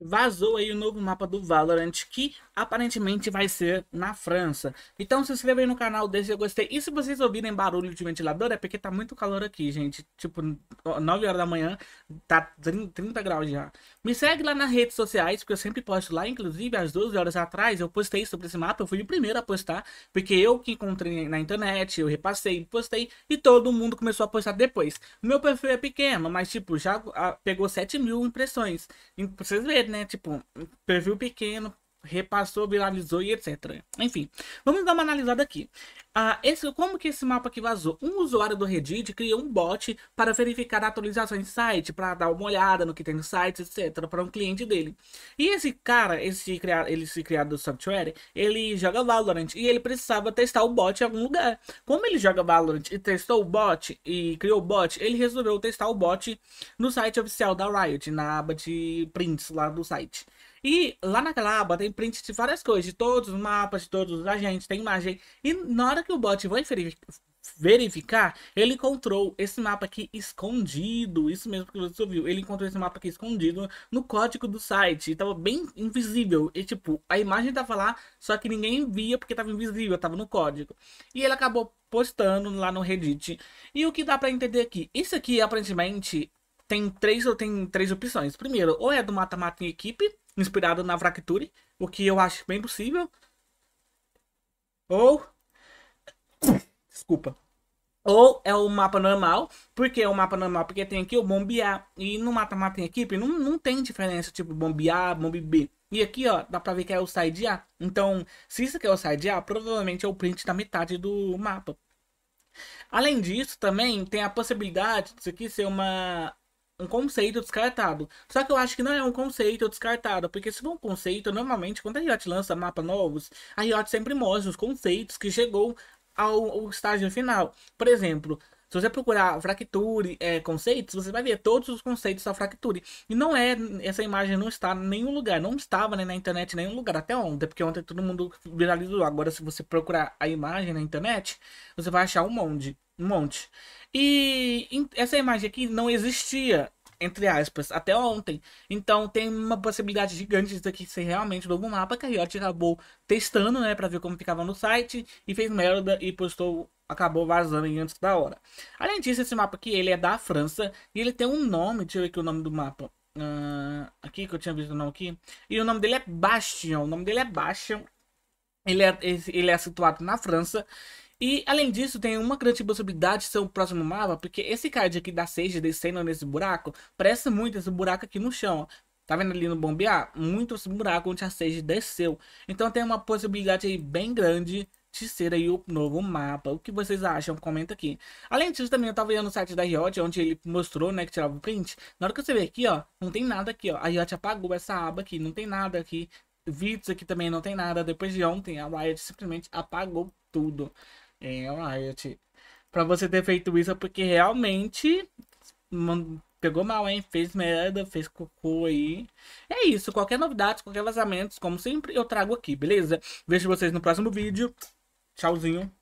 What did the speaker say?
vazou aí o novo mapa do Valorant que aparentemente vai ser na França. Então se inscreva aí no canal, deixa eu gostei. E se vocês ouvirem barulho de ventilador é porque tá muito calor aqui, gente. Tipo, 9 horas da manhã, tá 30, 30 graus já. Me segue lá nas redes sociais, porque eu sempre posto lá, inclusive às 12 horas atrás eu postei sobre esse mapa, eu fui o primeiro a postar, porque eu que encontrei na internet, eu repassei, postei, e todo mundo começou a postar depois. meu perfil é pequeno, mas tipo, já ah, pegou 7 mil impressões, pra vocês verem, né, tipo, perfil pequeno, repassou, viralizou e etc. Enfim, vamos dar uma analisada aqui. Ah, esse, como que esse mapa que vazou? Um usuário do Reddit criou um bot para verificar atualizações do site, para dar uma olhada no que tem no site, etc, para um cliente dele. E esse cara, esse criado, ele se criado do software, ele joga Valorant e ele precisava testar o bot em algum lugar. Como ele joga Valorant e testou o bot e criou o bot, ele resolveu testar o bot no site oficial da Riot, na aba de prints lá do site. E lá naquela aba tem prints de várias coisas, de todos os mapas, de todos os agentes, tem imagem. E na hora hora que o bot vai verificar, ele encontrou esse mapa aqui escondido. Isso mesmo que você ouviu. Ele encontrou esse mapa aqui escondido no código do site. E tava bem invisível. E tipo, a imagem tava lá, só que ninguém via porque tava invisível, tava no código. E ele acabou postando lá no Reddit. E o que dá para entender aqui? Isso aqui aparentemente tem três ou tem três opções. Primeiro, ou é do mata-mata em equipe, inspirado na Fracture, o que eu acho bem possível. Ou desculpa. Ou é o mapa normal, porque é o mapa normal, porque tem aqui o bombear. E no mata-mata em equipe não, não tem diferença, tipo bombear, bombe B. E aqui, ó, dá pra ver que é o side A. Então, se isso aqui é o side A, provavelmente é o print da metade do mapa. Além disso, também tem a possibilidade disso aqui ser uma um conceito descartado. Só que eu acho que não é um conceito descartado, porque se for um conceito, normalmente quando a Riot lança mapas novos, a Riot sempre mostra os conceitos que chegou ao, ao estágio final. Por exemplo, se você procurar fracture é, conceitos, você vai ver todos os conceitos da fracture. E não é, essa imagem não está em nenhum lugar, não estava né, na internet em nenhum lugar até ontem, porque ontem todo mundo viralizou. Agora, se você procurar a imagem na internet, você vai achar um monte. Um monte. E essa imagem aqui não existia entre aspas, até ontem. Então tem uma possibilidade gigante disso aqui ser realmente um novo mapa, que a Riot acabou testando, né, pra ver como ficava no site, e fez merda e postou, acabou vazando antes da hora. Além disso, esse mapa aqui, ele é da França, e ele tem um nome, deixa eu ver aqui o nome do mapa. Uh, aqui, que eu tinha visto não aqui. E o nome dele é Bastion, o nome dele é Bastion. Ele é, ele é situado na França e além disso, tem uma grande possibilidade de ser o próximo mapa, porque esse card aqui da Sage descendo nesse buraco, parece muito esse buraco aqui no chão. Tá vendo ali no bombear? Muito esse buraco onde a Sage desceu. Então tem uma possibilidade aí bem grande de ser aí o novo mapa. O que vocês acham? Comenta aqui. Além disso, também eu tava olhando no site da Riot, onde ele mostrou, né, que tirava o print. Na hora que você vê aqui, ó, não tem nada aqui, ó. A Riot apagou essa aba aqui, não tem nada aqui. Vídeos aqui também não tem nada. Depois de ontem, a Riot simplesmente apagou tudo. É, Riot. Pra você ter feito isso é porque realmente pegou mal, hein? Fez merda, fez cocô aí. É isso. Qualquer novidade, qualquer vazamento, como sempre, eu trago aqui, beleza? Vejo vocês no próximo vídeo. Tchauzinho.